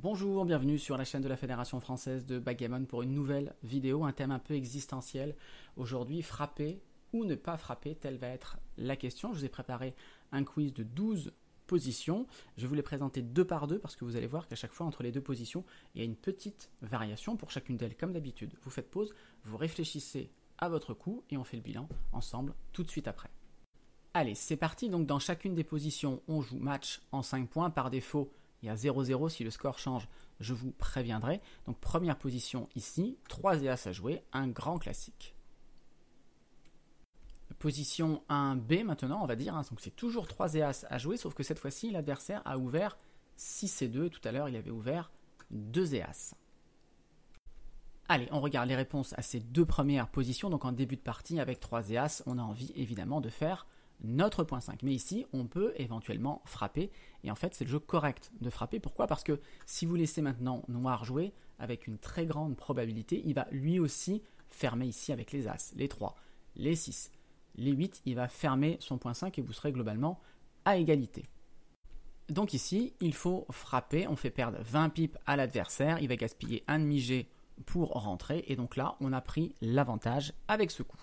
Bonjour, bienvenue sur la chaîne de la Fédération Française de Baggamon pour une nouvelle vidéo, un thème un peu existentiel. Aujourd'hui, frapper ou ne pas frapper, telle va être la question. Je vous ai préparé un quiz de 12 positions. Je vais vous les présenter deux par deux parce que vous allez voir qu'à chaque fois, entre les deux positions, il y a une petite variation pour chacune d'elles, comme d'habitude. Vous faites pause, vous réfléchissez à votre coup et on fait le bilan ensemble tout de suite après. Allez, c'est parti. Donc, dans chacune des positions, on joue match en 5 points. Par défaut, il y a 0-0 si le score change, je vous préviendrai. Donc première position ici, 3 et As à jouer, un grand classique. Position 1B maintenant, on va dire. Hein. Donc c'est toujours 3 et As à jouer, sauf que cette fois-ci, l'adversaire a ouvert 6 et 2. Tout à l'heure, il avait ouvert 2 et As. Allez, on regarde les réponses à ces deux premières positions. Donc en début de partie, avec 3 et As, on a envie évidemment de faire notre point 5. Mais ici, on peut éventuellement frapper. Et en fait, c'est le jeu correct de frapper. Pourquoi Parce que si vous laissez maintenant noir jouer, avec une très grande probabilité, il va lui aussi fermer ici avec les As, les 3, les 6, les 8. Il va fermer son point 5 et vous serez globalement à égalité. Donc ici, il faut frapper. On fait perdre 20 pipes à l'adversaire. Il va gaspiller un demi-G pour rentrer. Et donc là, on a pris l'avantage avec ce coup.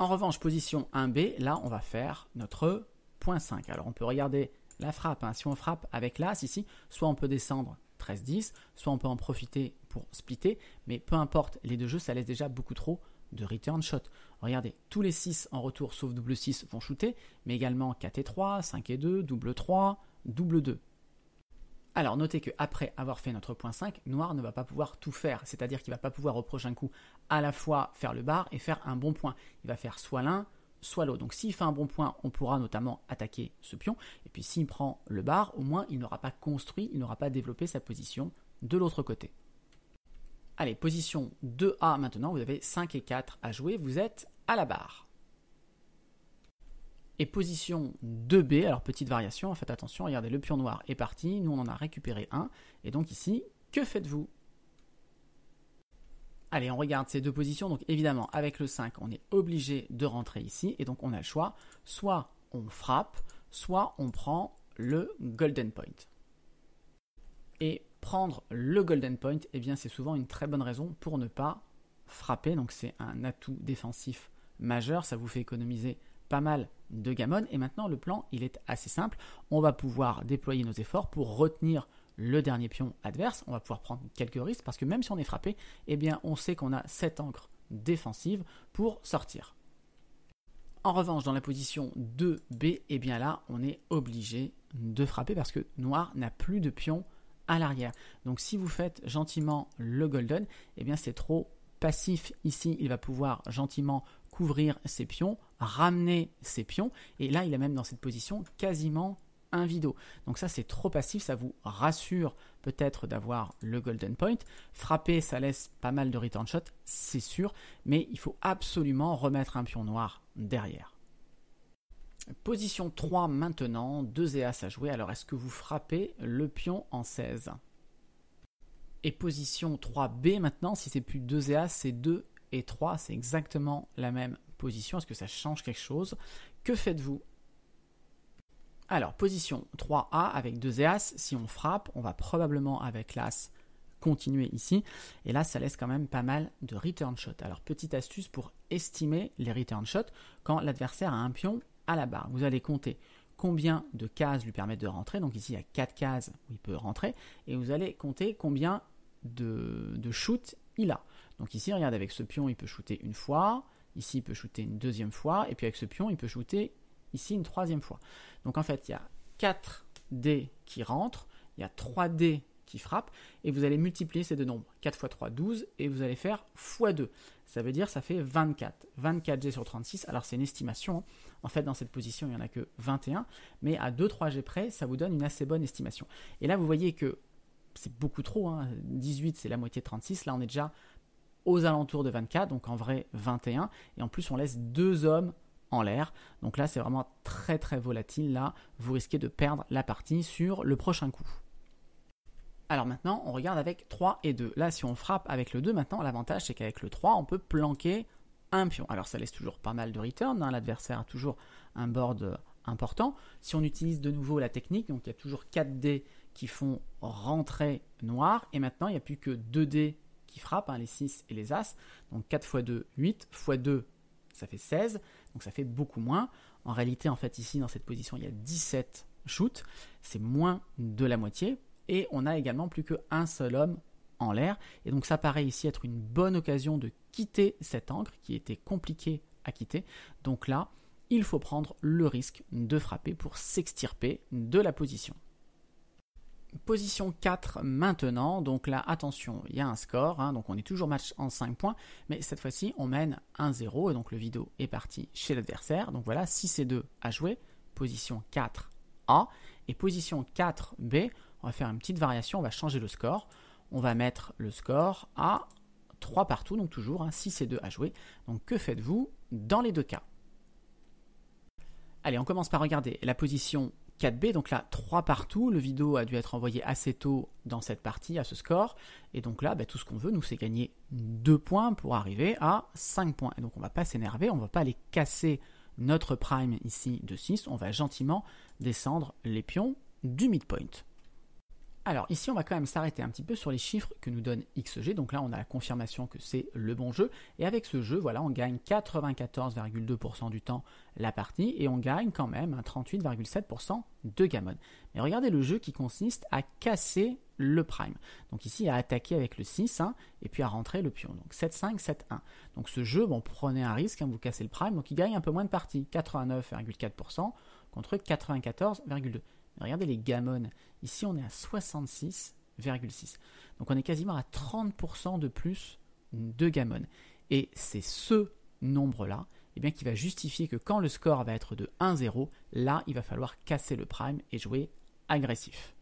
En revanche, position 1B, là, on va faire notre point 5. Alors, on peut regarder la frappe. Hein. Si on frappe avec l'As ici, soit on peut descendre 13-10, soit on peut en profiter pour splitter. Mais peu importe, les deux jeux, ça laisse déjà beaucoup trop de return shot. Regardez, tous les 6 en retour, sauf double 6, vont shooter, mais également 4 et 3, 5 et 2, double 3, double 2. Alors notez que après avoir fait notre point 5, noir ne va pas pouvoir tout faire, c'est-à-dire qu'il ne va pas pouvoir au prochain coup à la fois faire le bar et faire un bon point. Il va faire soit l'un, soit l'autre. Donc s'il fait un bon point, on pourra notamment attaquer ce pion. Et puis s'il prend le bar, au moins il n'aura pas construit, il n'aura pas développé sa position de l'autre côté. Allez, position 2A maintenant, vous avez 5 et 4 à jouer, vous êtes à la barre. Et position 2B, alors petite variation, faites attention, regardez, le pion noir est parti, nous on en a récupéré un, et donc ici, que faites-vous Allez, on regarde ces deux positions, donc évidemment, avec le 5, on est obligé de rentrer ici, et donc on a le choix, soit on frappe, soit on prend le golden point. Et prendre le golden point, eh bien c'est souvent une très bonne raison pour ne pas frapper, donc c'est un atout défensif majeur, ça vous fait économiser pas mal de Gamon. Et maintenant, le plan, il est assez simple. On va pouvoir déployer nos efforts pour retenir le dernier pion adverse. On va pouvoir prendre quelques risques parce que même si on est frappé, eh bien, on sait qu'on a cette encre défensive pour sortir. En revanche, dans la position 2B, eh bien là, on est obligé de frapper parce que noir n'a plus de pion à l'arrière. Donc si vous faites gentiment le golden, eh bien c'est trop passif ici, il va pouvoir gentiment couvrir ses pions, ramener ses pions, et là il est même dans cette position quasiment un vidéo. Donc ça c'est trop passif, ça vous rassure peut-être d'avoir le golden point. Frapper, ça laisse pas mal de return shot, c'est sûr, mais il faut absolument remettre un pion noir derrière. Position 3 maintenant, 2 et As à jouer, alors est-ce que vous frappez le pion en 16 Et position 3B maintenant, si c'est plus 2 et As, c'est 2 et 3, c'est exactement la même position. Est-ce que ça change quelque chose Que faites-vous Alors, position 3A avec deux e As, si on frappe, on va probablement avec l'As continuer ici. Et là, ça laisse quand même pas mal de return shot. Alors, petite astuce pour estimer les return shots quand l'adversaire a un pion à la barre. Vous allez compter combien de cases lui permettent de rentrer. Donc ici, il y a 4 cases où il peut rentrer. Et vous allez compter combien de, de shoot il a. Donc ici, regarde, avec ce pion, il peut shooter une fois, ici, il peut shooter une deuxième fois, et puis avec ce pion, il peut shooter ici une troisième fois. Donc en fait, il y a 4 dés qui rentrent, il y a 3 dés qui frappent, et vous allez multiplier ces deux nombres. 4 x 3, 12, et vous allez faire x 2. Ça veut dire ça fait 24. 24 G sur 36, alors c'est une estimation. Hein. En fait, dans cette position, il n'y en a que 21, mais à 2-3 G près, ça vous donne une assez bonne estimation. Et là, vous voyez que c'est beaucoup trop, 18 hein. c'est la moitié de 36, là on est déjà aux alentours de 24, donc en vrai 21. Et en plus, on laisse deux hommes en l'air. Donc là, c'est vraiment très très volatile. Là, vous risquez de perdre la partie sur le prochain coup. Alors maintenant, on regarde avec 3 et 2. Là, si on frappe avec le 2, maintenant, l'avantage, c'est qu'avec le 3, on peut planquer un pion. Alors ça laisse toujours pas mal de return. Hein. L'adversaire a toujours un board important. Si on utilise de nouveau la technique, donc il y a toujours 4 dés qui font rentrer noir. Et maintenant, il n'y a plus que 2 dés qui frappent, hein, les 6 et les As. Donc 4 x 2, 8, x 2, ça fait 16, donc ça fait beaucoup moins. En réalité, en fait, ici, dans cette position, il y a 17 shoots, c'est moins de la moitié, et on a également plus qu'un seul homme en l'air, et donc ça paraît ici être une bonne occasion de quitter cette encre qui était compliqué à quitter. Donc là, il faut prendre le risque de frapper pour s'extirper de la position. Position 4 maintenant, donc là attention, il y a un score, hein. donc on est toujours match en 5 points, mais cette fois-ci on mène 1-0 et donc le vidéo est parti chez l'adversaire. Donc voilà 6 et 2 à jouer, position 4A et position 4B, on va faire une petite variation, on va changer le score, on va mettre le score à 3 partout, donc toujours 6 hein, et 2 à jouer. Donc que faites-vous dans les deux cas Allez, on commence par regarder la position 4B, donc là 3 partout, le vidéo a dû être envoyé assez tôt dans cette partie, à ce score, et donc là bah, tout ce qu'on veut nous c'est gagner 2 points pour arriver à 5 points, et donc on va pas s'énerver, on va pas aller casser notre prime ici de 6, on va gentiment descendre les pions du midpoint. Alors ici, on va quand même s'arrêter un petit peu sur les chiffres que nous donne XG. Donc là, on a la confirmation que c'est le bon jeu. Et avec ce jeu, voilà, on gagne 94,2% du temps la partie et on gagne quand même 38,7% de Gammon. Mais regardez le jeu qui consiste à casser le prime. Donc ici, à attaquer avec le 6 hein, et puis à rentrer le pion. Donc 7-5, 7-1. Donc ce jeu, bon, prenez un risque, en hein, vous cassez le prime, donc il gagne un peu moins de parties, 89,4% contre 94,2%. Regardez les gamones Ici, on est à 66,6. Donc, on est quasiment à 30% de plus de gamones Et c'est ce nombre-là eh bien, qui va justifier que quand le score va être de 1-0, là, il va falloir casser le prime et jouer agressif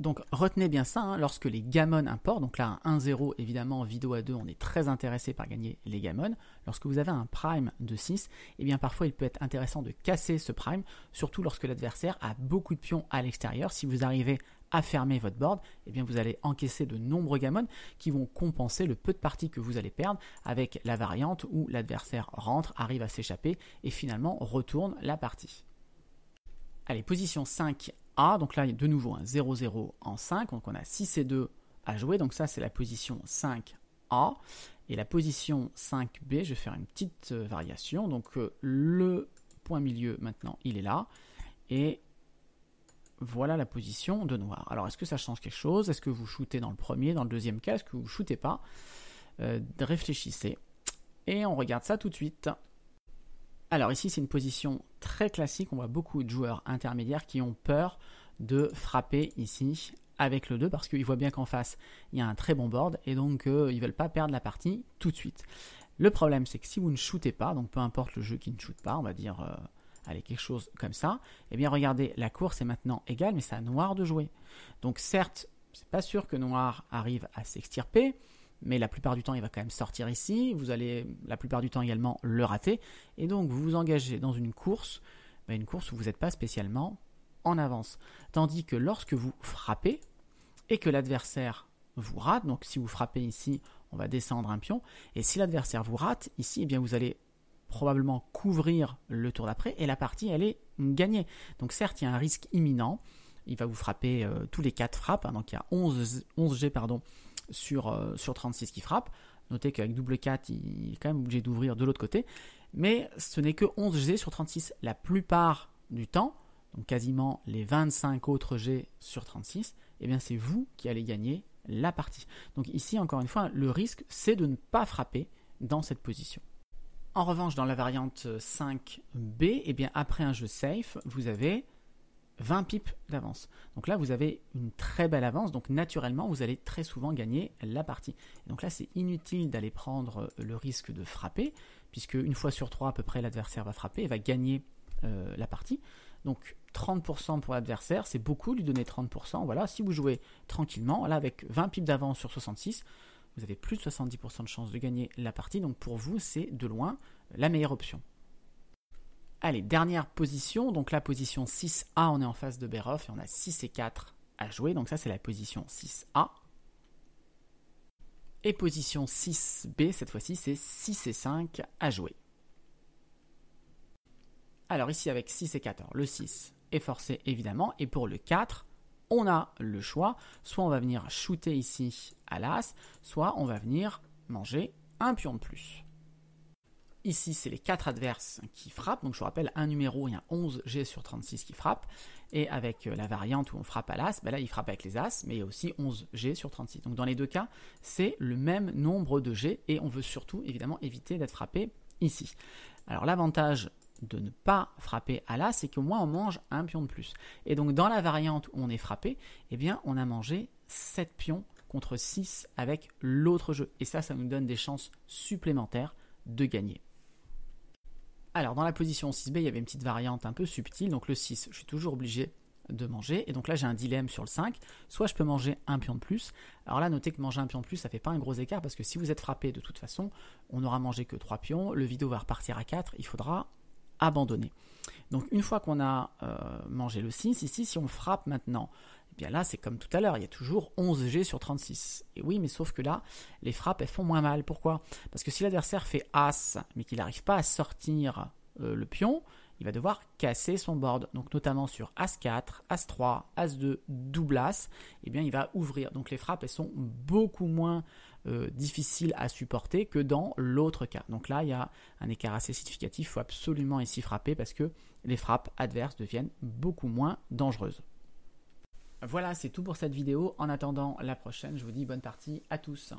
donc retenez bien ça, hein. lorsque les gamones importent, donc là 1-0 évidemment vidéo à 2 on est très intéressé par gagner les gamones. lorsque vous avez un prime de 6, et eh bien parfois il peut être intéressant de casser ce prime, surtout lorsque l'adversaire a beaucoup de pions à l'extérieur, si vous arrivez à fermer votre board, et eh bien vous allez encaisser de nombreux gamones qui vont compenser le peu de parties que vous allez perdre avec la variante où l'adversaire rentre, arrive à s'échapper et finalement retourne la partie. Allez, position 5, donc là, il y a de nouveau un 0-0 en 5. Donc on a 6 et 2 à jouer. Donc ça, c'est la position 5A. Et la position 5B, je vais faire une petite euh, variation. Donc euh, le point milieu, maintenant, il est là. Et voilà la position de noir. Alors, est-ce que ça change quelque chose Est-ce que vous shootez dans le premier, dans le deuxième cas Est-ce que vous shootez pas euh, Réfléchissez. Et on regarde ça tout de suite. Alors ici, c'est une position très classique. On voit beaucoup de joueurs intermédiaires qui ont peur de frapper ici avec le 2 parce qu'ils voient bien qu'en face il y a un très bon board et donc ils euh, ils veulent pas perdre la partie tout de suite. Le problème c'est que si vous ne shootez pas, donc peu importe le jeu qui ne shoote pas, on va dire euh, allez quelque chose comme ça, et eh bien regardez la course est maintenant égale mais c'est à noir de jouer. Donc certes c'est pas sûr que noir arrive à s'extirper, mais la plupart du temps il va quand même sortir ici, vous allez la plupart du temps également le rater, et donc vous vous engagez dans une course, ben, une course où vous n'êtes pas spécialement en avance. Tandis que lorsque vous frappez et que l'adversaire vous rate, donc si vous frappez ici, on va descendre un pion, et si l'adversaire vous rate, ici, eh bien vous allez probablement couvrir le tour d'après, et la partie, elle est gagnée. Donc certes, il y a un risque imminent, il va vous frapper euh, tous les 4 frappes, hein. donc il y a 11, 11 G pardon, sur, euh, sur 36 qui frappe. Notez qu'avec double 4, il est quand même obligé d'ouvrir de l'autre côté. Mais ce n'est que 11 G sur 36 la plupart du temps. Donc quasiment les 25 autres G sur 36. eh bien c'est vous qui allez gagner la partie. Donc ici, encore une fois, le risque, c'est de ne pas frapper dans cette position. En revanche, dans la variante 5B, eh bien après un jeu safe, vous avez 20 pips d'avance. Donc là, vous avez une très belle avance, donc naturellement, vous allez très souvent gagner la partie. donc là, c'est inutile d'aller prendre euh, le risque de frapper, puisque une fois sur trois, à peu près, l'adversaire va frapper et va gagner euh, la partie. Donc 30% pour l'adversaire, c'est beaucoup, lui donner 30%. Voilà, si vous jouez tranquillement, là, avec 20 pips d'avance sur 66, vous avez plus de 70% de chance de gagner la partie. Donc pour vous, c'est de loin la meilleure option. Allez, dernière position, donc la position 6A, on est en face de Beroff et on a 6 et 4 à jouer, donc ça c'est la position 6A. Et position 6B, cette fois-ci, c'est 6 et 5 à jouer. Alors ici avec 6 et 4, le 6 est forcé évidemment, et pour le 4, on a le choix, soit on va venir shooter ici à l'as, soit on va venir manger un pion de plus. Ici, c'est les 4 adverses qui frappent. Donc je vous rappelle, un numéro, il y a 11 G sur 36 qui frappent. Et avec euh, la variante où on frappe à l'as, ben là, il frappe avec les as, mais il y a aussi 11 G sur 36. Donc dans les deux cas, c'est le même nombre de G et on veut surtout, évidemment, éviter d'être frappé ici. Alors l'avantage de ne pas frapper à l'as, c'est qu'au moins on mange un pion de plus. Et donc dans la variante où on est frappé, eh bien on a mangé 7 pions contre 6 avec l'autre jeu. Et ça, ça nous donne des chances supplémentaires de gagner. Alors, dans la position 6B, il y avait une petite variante un peu subtile. Donc, le 6, je suis toujours obligé de manger. Et donc là, j'ai un dilemme sur le 5. Soit je peux manger un pion de plus. Alors là, notez que manger un pion de plus, ça fait pas un gros écart parce que si vous êtes frappé, de toute façon, on n'aura mangé que 3 pions. Le vidéo va repartir à 4. Il faudra abandonner. Donc une fois qu'on a euh, mangé le 6, ici, si on frappe maintenant et eh bien là, c'est comme tout à l'heure, il y a toujours 11 G sur 36. Et oui, mais sauf que là, les frappes, elles font moins mal. Pourquoi Parce que si l'adversaire fait As, mais qu'il n'arrive pas à sortir euh, le pion, il va devoir casser son board. Donc notamment sur As4, As3, As2, double As, Et eh bien il va ouvrir. Donc les frappes, elles sont beaucoup moins euh, difficiles à supporter que dans l'autre cas. Donc là, il y a un écart assez significatif. Il faut absolument ici frapper parce que les frappes adverses deviennent beaucoup moins dangereuses. Voilà, c'est tout pour cette vidéo. En attendant la prochaine, je vous dis bonne partie à tous.